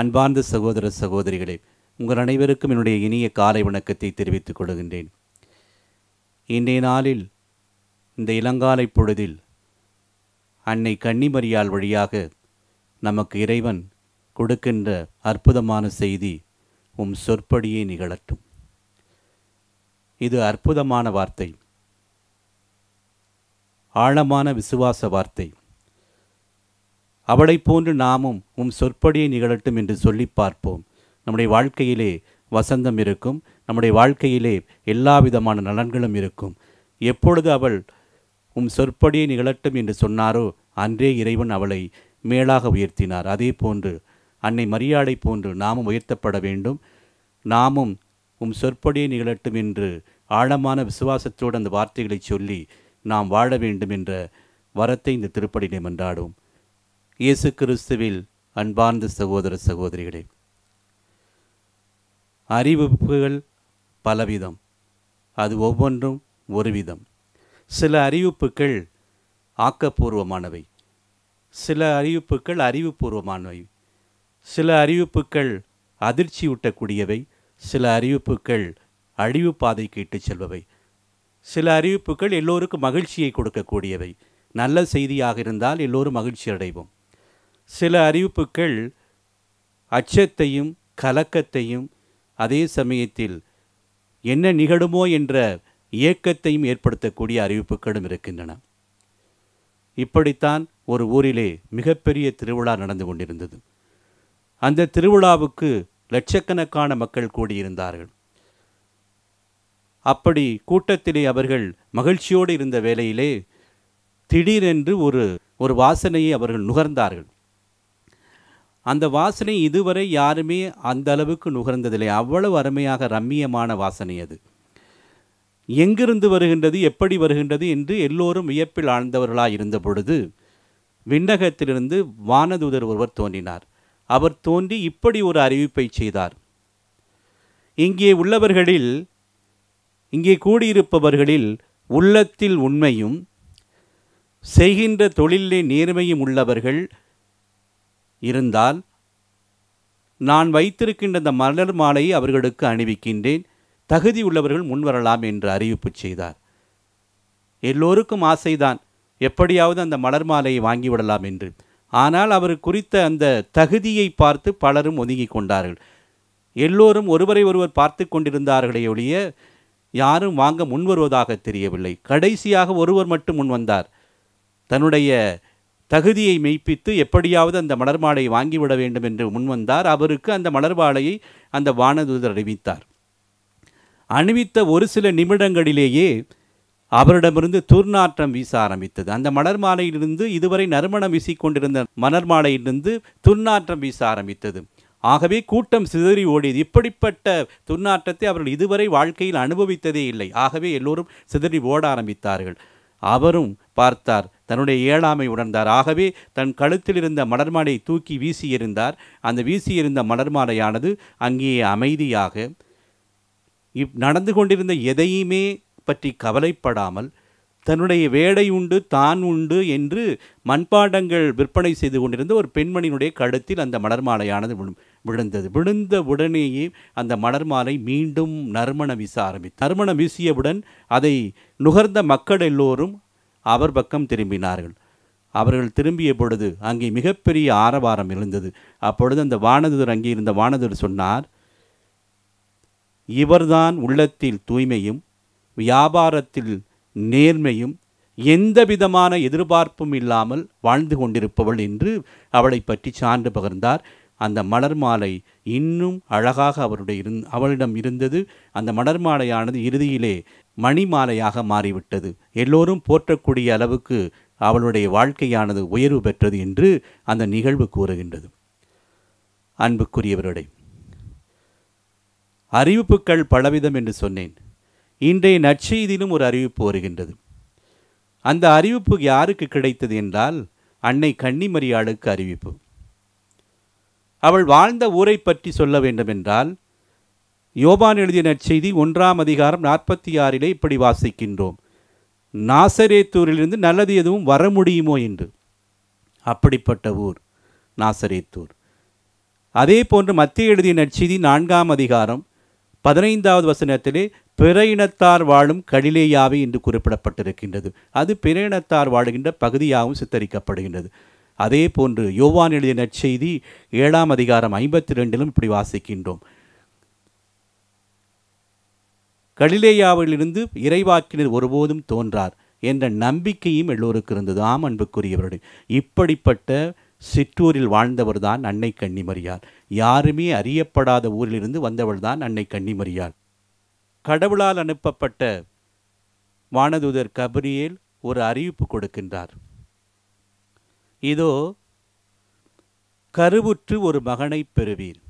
அன்பார்ந்த சகோதர சகோதரிகளே உங்கள் அனைவருக்கும் என்னுடைய இனிய காலை வணக்கத்தை தெரிவித்துக் கொள்கின்றேன் இன்றைய நாளில் இந்த இளங்காலை பொழுதில் அன்னை கன்னிமரியால் வழியாக நமக்கு இறைவன் கொடுக்கின்ற அற்புதமான செய்தி உம் சொற்படியே நிகழட்டும் இது அற்புதமான வார்த்தை ஆழமான விசுவாச வார்த்தை அவளைப் போன்று நாமும் உம் சொற்படியை நிகழட்டும் என்று சொல்லி பார்ப்போம் நம்முடைய வாழ்க்கையிலே வசந்தம் இருக்கும் நம்முடைய வாழ்க்கையிலே எல்லா விதமான நலன்களும் இருக்கும் எப்பொழுது அவள் உம் சொற்படியை நிகழட்டும் என்று சொன்னாரோ அன்றே இறைவன் அவளை மேலாக உயர்த்தினார் அதே போன்று அன்னை மரியாதை போன்று நாமும் உயர்த்தப்பட வேண்டும் நாமும் உம் சொற்படியை நிகழட்டும் என்று ஆழமான விசுவாசத்தோடு அந்த வார்த்தைகளை சொல்லி நாம் வாழ வேண்டும் என்ற வரத்தை இந்த திருப்படி மன்றாடும் இயேசு கிறிஸ்துவில் அன்பார்ந்த சகோதர சகோதரிகளே அறிவிப்புகள் பலவிதம் அது ஒவ்வொன்றும் ஒரு விதம் சில அறிவிப்புகள் ஆக்கப்பூர்வமானவை சில அறிவிப்புகள் அறிவுபூர்வமானவை சில அறிவிப்புகள் ஊட்டக்கூடியவை சில அறிவிப்புகள் அழிவு பாதைக்கு இட்டுச் செல்பவை சில அறிவிப்புகள் எல்லோருக்கும் மகிழ்ச்சியை கொடுக்கக்கூடியவை நல்ல செய்தியாக இருந்தால் எல்லோரும் மகிழ்ச்சி அடைவோம் சில அறிவிப்புகள் அச்சத்தையும் கலக்கத்தையும் அதே சமயத்தில் என்ன நிகழுமோ என்ற இயக்கத்தையும் ஏற்படுத்தக்கூடிய அறிவிப்புகளும் இருக்கின்றன இப்படித்தான் ஒரு ஊரிலே மிகப்பெரிய திருவிழா நடந்து கொண்டிருந்தது அந்த திருவிழாவுக்கு லட்சக்கணக்கான மக்கள் கூடியிருந்தார்கள் அப்படி கூட்டத்திலே அவர்கள் மகிழ்ச்சியோடு இருந்த வேளையிலே திடீரென்று ஒரு ஒரு வாசனையை அவர்கள் நுகர்ந்தார்கள் அந்த வாசனை இதுவரை யாருமே அந்த அளவுக்கு நுகர்ந்ததில்லை அவ்வளவு அருமையாக ரம்மியமான வாசனை அது எங்கிருந்து வருகின்றது எப்படி வருகின்றது என்று எல்லோரும் வியப்பில் ஆழ்ந்தவர்களாக இருந்த பொழுது விண்ணகத்திலிருந்து வானதூதர் ஒருவர் தோன்றினார் அவர் தோன்றி இப்படி ஒரு அறிவிப்பை செய்தார் இங்கே உள்ளவர்களில் இங்கே கூடியிருப்பவர்களில் உள்ளத்தில் உண்மையும் செய்கின்ற தொழிலே நேர்மையும் உள்ளவர்கள் இருந்தால் நான் வைத்திருக்கின்ற இந்த மலர் மாலையை அவர்களுக்கு அணிவிக்கின்றேன் தகுதி உள்ளவர்கள் முன்வரலாம் என்று அறிவிப்பு செய்தார் எல்லோருக்கும் ஆசைதான் எப்படியாவது அந்த மலர் மாலையை வாங்கிவிடலாம் என்று ஆனால் அவர் குறித்த அந்த தகுதியை பார்த்து பலரும் ஒதுங்கி கொண்டார்கள் எல்லோரும் ஒருவரை ஒருவர் பார்த்து கொண்டிருந்தார்களே ஒழிய யாரும் வாங்க முன்வருவதாக தெரியவில்லை கடைசியாக ஒருவர் மட்டும் முன்வந்தார் தன்னுடைய தகுதியை மெய்ப்பித்து எப்படியாவது அந்த மலர்மாலையை வாங்கிவிட வேண்டும் என்று முன்வந்தார் அவருக்கு அந்த மலர்மாலையை அந்த வானதூதர் அறிவித்தார் அணிவித்த ஒரு சில நிமிடங்களிலேயே அவரிடமிருந்து துர்நாற்றம் வீச ஆரம்பித்தது அந்த மலர் மாலையிலிருந்து இதுவரை நறுமணம் வீசிக்கொண்டிருந்த மலர் மாலையிலிருந்து துர்நாற்றம் வீச ஆரம்பித்தது ஆகவே கூட்டம் சிதறி ஓடியது இப்படிப்பட்ட துர்நாற்றத்தை அவர்கள் இதுவரை வாழ்க்கையில் அனுபவித்ததே இல்லை ஆகவே எல்லோரும் சிதறி ஓட ஆரம்பித்தார்கள் அவரும் பார்த்தார் தன்னுடைய ஏழாமை உணர்ந்தார் ஆகவே தன் கழுத்தில் இருந்த மலர்மாலை தூக்கி வீசியிருந்தார் அந்த வீசியிருந்த மலர்மாலையானது அங்கே அமைதியாக இப் நடந்து கொண்டிருந்த எதையுமே பற்றி கவலைப்படாமல் தன்னுடைய வேடை உண்டு தான் உண்டு என்று மண்பாண்டங்கள் விற்பனை செய்து கொண்டிருந்த ஒரு பெண்மணியினுடைய கழுத்தில் அந்த மலர் மாலையானது விழுந்தது விழுந்த உடனேயே அந்த மலர் மாலை மீண்டும் நறுமணம் வீச ஆரம்பித்து நறுமணம் வீசியவுடன் அதை நுகர்ந்த மக்கள் எல்லோரும் அவர் பக்கம் திரும்பினார்கள் அவர்கள் திரும்பிய பொழுது அங்கே மிகப்பெரிய ஆரவாரம் இருந்தது அப்பொழுது அந்த வானதூர் அங்கே இருந்த வானதூர் சொன்னார் இவர்தான் உள்ளத்தில் தூய்மையும் வியாபாரத்தில் நேர்மையும் எந்த விதமான எதிர்பார்ப்பும் இல்லாமல் வாழ்ந்து கொண்டிருப்பவள் என்று அவளை பற்றி சான்று பகிர்ந்தார் அந்த மலர் மாலை இன்னும் அழகாக அவருடைய இருந் அவளிடம் இருந்தது அந்த மலர் மாலையானது இறுதியிலே மணி மாலையாக மாறிவிட்டது எல்லோரும் போற்றக்கூடிய அளவுக்கு அவளுடைய வாழ்க்கையானது உயர்வு பெற்றது என்று அந்த நிகழ்வு கூறுகின்றது அன்புக்குரியவருடைய அறிவிப்புகள் பலவிதம் என்று சொன்னேன் இன்றைய நற்செய்தியிலும் ஒரு அறிவிப்பு வருகின்றது அந்த அறிவிப்பு யாருக்கு கிடைத்தது என்றால் அன்னை கன்னிமரியாளுக்கு அறிவிப்பு அவள் வாழ்ந்த ஊரை பற்றி சொல்ல வேண்டுமென்றால் யோபான் எழுதிய நற்செய்தி ஒன்றாம் அதிகாரம் நாற்பத்தி ஆறிலே இப்படி வாசிக்கின்றோம் நாசரேத்தூரிலிருந்து நல்லது எதுவும் வர முடியுமோ என்று அப்படிப்பட்ட ஊர் நாசரேத்தூர் அதே போன்று மத்திய எழுதிய நற்செய்தி நான்காம் அதிகாரம் பதினைந்தாவது வசனத்திலே பிற இனத்தார் வாழும் கடிலேயாவே என்று குறிப்பிடப்பட்டிருக்கின்றது அது பிற இனத்தார் வாழுகின்ற பகுதியாகவும் சித்தரிக்கப்படுகின்றது அதே போன்று யோவான் எழுதிய நற்செய்தி ஏழாம் அதிகாரம் ஐம்பத்தி ரெண்டிலும் இப்படி வாசிக்கின்றோம் கலிலேயாவிலிருந்து இறைவாக்கினர் ஒருபோதும் தோன்றார் என்ற நம்பிக்கையும் எல்லோருக்கு இருந்தது ஆம் அன்புக்குரியவர்கள் இப்படிப்பட்ட சிற்றூரில் வாழ்ந்தவர் தான் அன்னை கன்னிமரியார் யாருமே அறியப்படாத ஊரிலிருந்து வந்தவள் தான் அன்னை கன்னிமரியார் கடவுளால் அனுப்பப்பட்ட வானதுதர் கபிரியேல் ஒரு அறிவிப்பு கொடுக்கின்றார் இதோ கருவுற்று ஒரு மகனை பெறுவீர்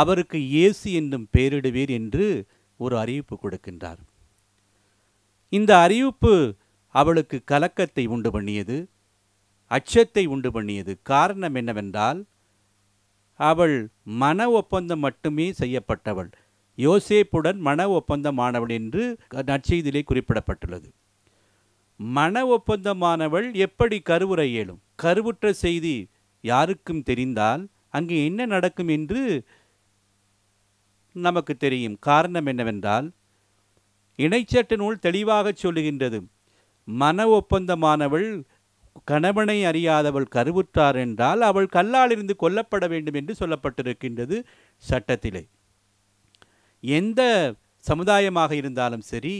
அவருக்கு இயேசு என்னும் பெயரிடுவீர் என்று ஒரு அறிவிப்பு கொடுக்கின்றார் இந்த அறிவிப்பு அவளுக்கு கலக்கத்தை உண்டு பண்ணியது அச்சத்தை உண்டு பண்ணியது காரணம் என்னவென்றால் அவள் மன ஒப்பந்தம் மட்டுமே செய்யப்பட்டவள் யோசேப்புடன் மன ஒப்பந்தமானவள் என்று நற்செய்தியிலே குறிப்பிடப்பட்டுள்ளது மன ஒப்பந்தமானவள் எப்படி கருவுரை இயலும் கருவுற்ற செய்தி யாருக்கும் தெரிந்தால் அங்கே என்ன நடக்கும் என்று நமக்கு தெரியும் காரணம் என்னவென்றால் இணைச்சட்ட நூல் தெளிவாக சொல்லுகின்றது மன ஒப்பந்தமானவள் கணவனை அறியாதவள் கருவுற்றார் என்றால் அவள் கல்லாலிருந்து கொல்லப்பட வேண்டும் என்று சொல்லப்பட்டிருக்கின்றது சட்டத்திலே எந்த சமுதாயமாக இருந்தாலும் சரி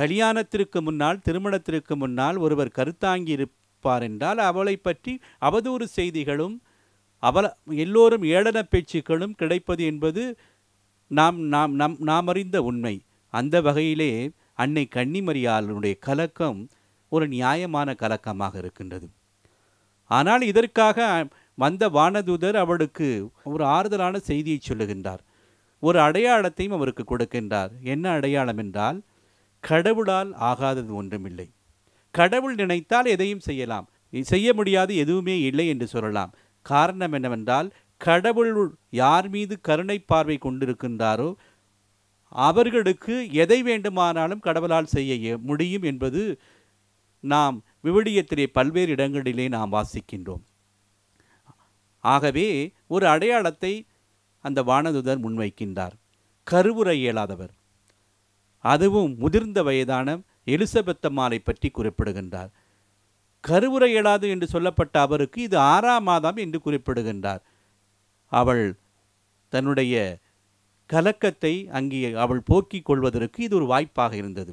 கல்யாணத்திற்கு முன்னால் திருமணத்திற்கு முன்னால் ஒருவர் கருத்தாங்கி இருப்பார் என்றால் அவளை பற்றி அவதூறு செய்திகளும் அவல எல்லோரும் ஏளன பேச்சுக்களும் கிடைப்பது என்பது நாம் நாம் நம் நாம் அறிந்த உண்மை அந்த வகையிலே அன்னை கன்னிமரியாளனுடைய கலக்கம் ஒரு நியாயமான கலக்கமாக இருக்கின்றது ஆனால் இதற்காக வந்த வானதூதர் அவளுக்கு ஒரு ஆறுதலான செய்தியை சொல்லுகின்றார் ஒரு அடையாளத்தையும் அவருக்கு கொடுக்கின்றார் என்ன அடையாளம் என்றால் கடவுளால் ஆகாதது ஒன்றுமில்லை கடவுள் நினைத்தால் எதையும் செய்யலாம் செய்ய முடியாது எதுவுமே இல்லை என்று சொல்லலாம் காரணம் என்னவென்றால் கடவுள் யார் மீது கருணை பார்வை கொண்டிருக்கின்றாரோ அவர்களுக்கு எதை வேண்டுமானாலும் கடவுளால் செய்ய முடியும் என்பது நாம் விவிலியத்திலே பல்வேறு இடங்களிலே நாம் வாசிக்கின்றோம் ஆகவே ஒரு அடையாளத்தை அந்த வானதுதர் முன்வைக்கின்றார் கருவுரை இயலாதவர் அதுவும் முதிர்ந்த வயதான எலிசபெத்தம்மாளை பற்றி குறிப்பிடுகின்றார் கருவுரை இயலாது என்று சொல்லப்பட்ட அவருக்கு இது ஆறாம் மாதம் என்று குறிப்பிடுகின்றார் அவள் தன்னுடைய கலக்கத்தை அங்கே அவள் போக்கிக் கொள்வதற்கு இது ஒரு வாய்ப்பாக இருந்தது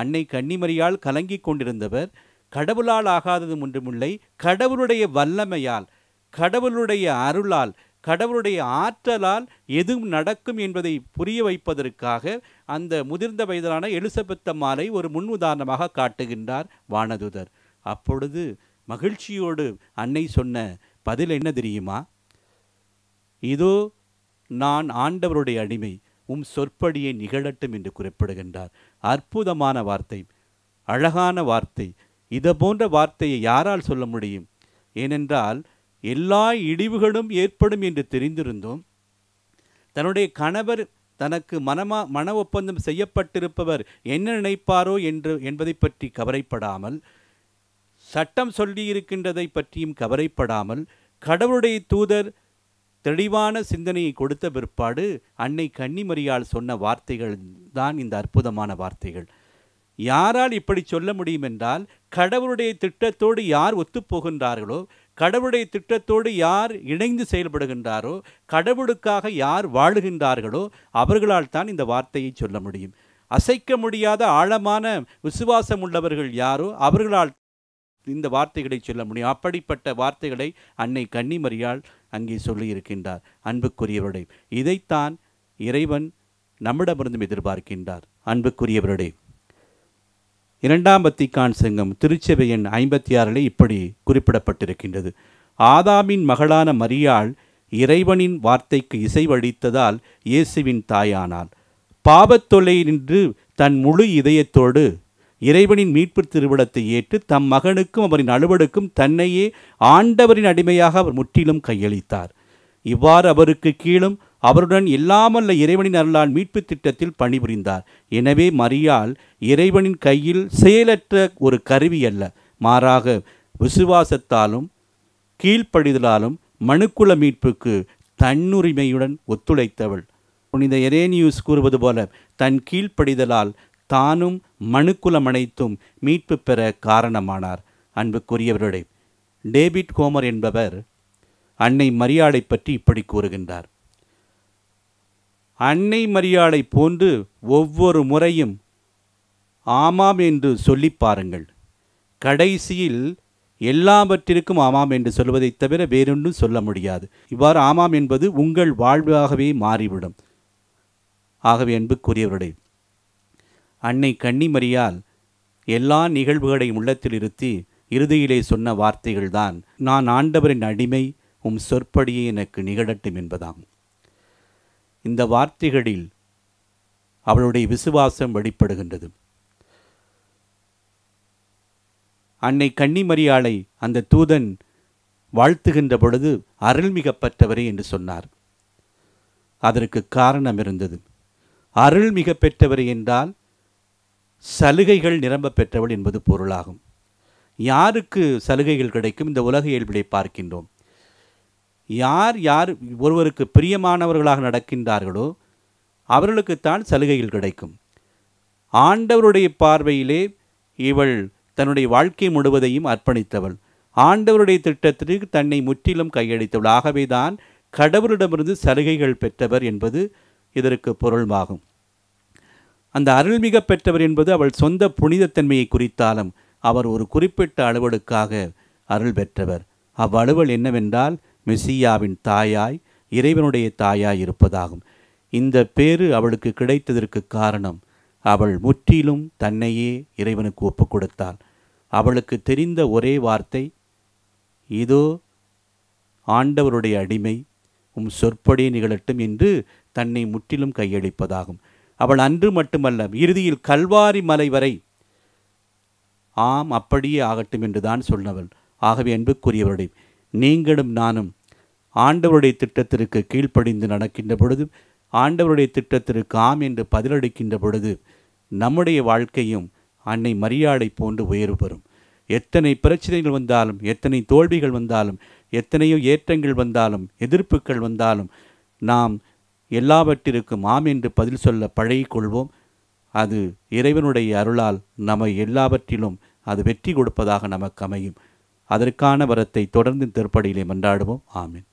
அன்னை கன்னிமறியால் கலங்கி கொண்டிருந்தவர் கடவுளால் ஆகாததும் ஒன்றுமில்லை கடவுளுடைய வல்லமையால் கடவுளுடைய அருளால் கடவுளுடைய ஆற்றலால் எதுவும் நடக்கும் என்பதை புரிய வைப்பதற்காக அந்த முதிர்ந்த வயதிலான எலிசபெத்த மாலை ஒரு முன் உதாரணமாக காட்டுகின்றார் வானதுதர் அப்பொழுது மகிழ்ச்சியோடு அன்னை சொன்ன பதில் என்ன தெரியுமா இதோ நான் ஆண்டவருடைய அடிமை உம் சொற்படியை நிகழட்டும் என்று குறிப்பிடுகின்றார் அற்புதமான வார்த்தை அழகான வார்த்தை இதை போன்ற வார்த்தையை யாரால் சொல்ல முடியும் ஏனென்றால் எல்லா இடிவுகளும் ஏற்படும் என்று தெரிந்திருந்தோம் தன்னுடைய கணவர் தனக்கு மனமா மன ஒப்பந்தம் செய்யப்பட்டிருப்பவர் என்ன நினைப்பாரோ என்று என்பதை பற்றி கவலைப்படாமல் சட்டம் சொல்லியிருக்கின்றதை பற்றியும் கவலைப்படாமல் கடவுளுடைய தூதர் தெளிவான சிந்தனையை கொடுத்த பிற்பாடு அன்னை கன்னிமரியால் சொன்ன வார்த்தைகள் தான் இந்த அற்புதமான வார்த்தைகள் யாரால் இப்படி சொல்ல முடியும் என்றால் கடவுளுடைய திட்டத்தோடு யார் ஒத்துப்போகின்றார்களோ கடவுளுடைய திட்டத்தோடு யார் இணைந்து செயல்படுகின்றாரோ கடவுளுக்காக யார் வாழுகின்றார்களோ அவர்களால் தான் இந்த வார்த்தையை சொல்ல முடியும் அசைக்க முடியாத ஆழமான விசுவாசம் உள்ளவர்கள் யாரோ அவர்களால் இந்த வார்த்தைகளை சொல்ல முடியும் அப்படிப்பட்ட வார்த்தைகளை அன்னை கன்னிமரியால் அங்கே சொல்லியிருக்கின்றார் அன்புக்குரியவருடைய இதைத்தான் இறைவன் நம்மிடமிருந்தும் எதிர்பார்க்கின்றார் அன்புக்குரியவருடைய இரண்டாம் பத்திக்கான் சங்கம் திருச்சபை ஐம்பத்தி ஆறிலே இப்படி குறிப்பிடப்பட்டிருக்கின்றது ஆதாமின் மகளான மரியாள் இறைவனின் வார்த்தைக்கு இசைவழித்ததால் இயேசுவின் தாயானாள் பாபத்தொலை நின்று தன் முழு இதயத்தோடு இறைவனின் மீட்பு திருவிடத்தை ஏற்று தம் மகனுக்கும் அவரின் அலுவலுக்கும் தன்னையே ஆண்டவரின் அடிமையாக அவர் முற்றிலும் கையளித்தார் இவ்வாறு அவருக்கு கீழும் அவருடன் இல்லாமல் இறைவனின் அருளால் மீட்பு திட்டத்தில் பணிபுரிந்தார் எனவே மரியால் இறைவனின் கையில் செயலற்ற ஒரு கருவி அல்ல மாறாக விசுவாசத்தாலும் கீழ்ப்படிதலாலும் மனுக்குள மீட்புக்கு தன்னுரிமையுடன் ஒத்துழைத்தவள் புனித எரேனியூஸ் கூறுவது போல தன் கீழ்ப்படிதலால் தானும் மனுக்குலம் அனைத்தும் மீட்பு பெற காரணமானார் அன்புக்குரியவர்களே டேவிட் கோமர் என்பவர் அன்னை மரியாதை பற்றி இப்படி கூறுகின்றார் அன்னை மரியாதை போன்று ஒவ்வொரு முறையும் ஆமாம் என்று சொல்லி பாருங்கள் கடைசியில் எல்லாவற்றிற்கும் ஆமாம் என்று சொல்வதைத் தவிர வேறொன்றும் சொல்ல முடியாது இவ்வாறு ஆமாம் என்பது உங்கள் வாழ்வாகவே மாறிவிடும் ஆகவே அன்புக்குரியவர்களே அன்னை கன்னிமரியால் எல்லா நிகழ்வுகளையும் உள்ளத்தில் இருத்தி இறுதியிலே சொன்ன வார்த்தைகள்தான் நான் ஆண்டவரின் அடிமை உம் சொற்படியே எனக்கு நிகழட்டும் என்பதாகும் இந்த வார்த்தைகளில் அவளுடைய விசுவாசம் வெளிப்படுகின்றது அன்னை கன்னிமரியாளை அந்த தூதன் வாழ்த்துகின்ற பொழுது அருள்மிகப்பற்றவரே என்று சொன்னார் அதற்கு காரணம் இருந்தது அருள்மிக பெற்றவரை என்றால் சலுகைகள் நிரம்ப பெற்றவள் என்பது பொருளாகும் யாருக்கு சலுகைகள் கிடைக்கும் இந்த உலக இயல்பிலே பார்க்கின்றோம் யார் யார் ஒருவருக்கு பிரியமானவர்களாக நடக்கின்றார்களோ அவர்களுக்குத்தான் சலுகைகள் கிடைக்கும் ஆண்டவருடைய பார்வையிலே இவள் தன்னுடைய வாழ்க்கை முழுவதையும் அர்ப்பணித்தவள் ஆண்டவருடைய திட்டத்திற்கு தன்னை முற்றிலும் கையளித்தவள் ஆகவே தான் கடவுளிடமிருந்து சலுகைகள் பெற்றவர் என்பது இதற்கு பொருள்மாகும் அந்த அருள்மிக பெற்றவர் என்பது அவள் சொந்த புனிதத்தன்மையை குறித்தாலும் அவர் ஒரு குறிப்பிட்ட அலுவலுக்காக அருள் பெற்றவர் அவ்வலுவல் என்னவென்றால் மெசியாவின் தாயாய் இறைவனுடைய தாயாய் இருப்பதாகும் இந்த பேரு அவளுக்கு கிடைத்ததற்கு காரணம் அவள் முற்றிலும் தன்னையே இறைவனுக்கு ஒப்புக் கொடுத்தாள் அவளுக்கு தெரிந்த ஒரே வார்த்தை இதோ ஆண்டவருடைய அடிமை உம் சொற்படி நிகழட்டும் என்று தன்னை முற்றிலும் கையளிப்பதாகும் அவள் அன்று மட்டுமல்ல இறுதியில் கல்வாரி மலை வரை ஆம் அப்படியே ஆகட்டும் என்றுதான் சொன்னவள் ஆகவே அன்புக்குரியவருடைய நீங்களும் நானும் ஆண்டவருடைய திட்டத்திற்கு கீழ்ப்படிந்து நடக்கின்ற பொழுது ஆண்டவருடைய திட்டத்திற்கு ஆம் என்று பதிலளிக்கின்ற பொழுது நம்முடைய வாழ்க்கையும் அன்னை மரியாதை போன்று உயர்வு பெறும் எத்தனை பிரச்சனைகள் வந்தாலும் எத்தனை தோல்விகள் வந்தாலும் எத்தனையோ ஏற்றங்கள் வந்தாலும் எதிர்ப்புகள் வந்தாலும் நாம் எல்லாவற்றிற்கும் ஆம் என்று பதில் சொல்ல பழகிக்கொள்வோம் அது இறைவனுடைய அருளால் நம்மை எல்லாவற்றிலும் அது வெற்றி கொடுப்பதாக நமக்கு அமையும் அதற்கான வரத்தை தொடர்ந்து திருப்படியிலே மன்றாடுவோம் ஆமீன்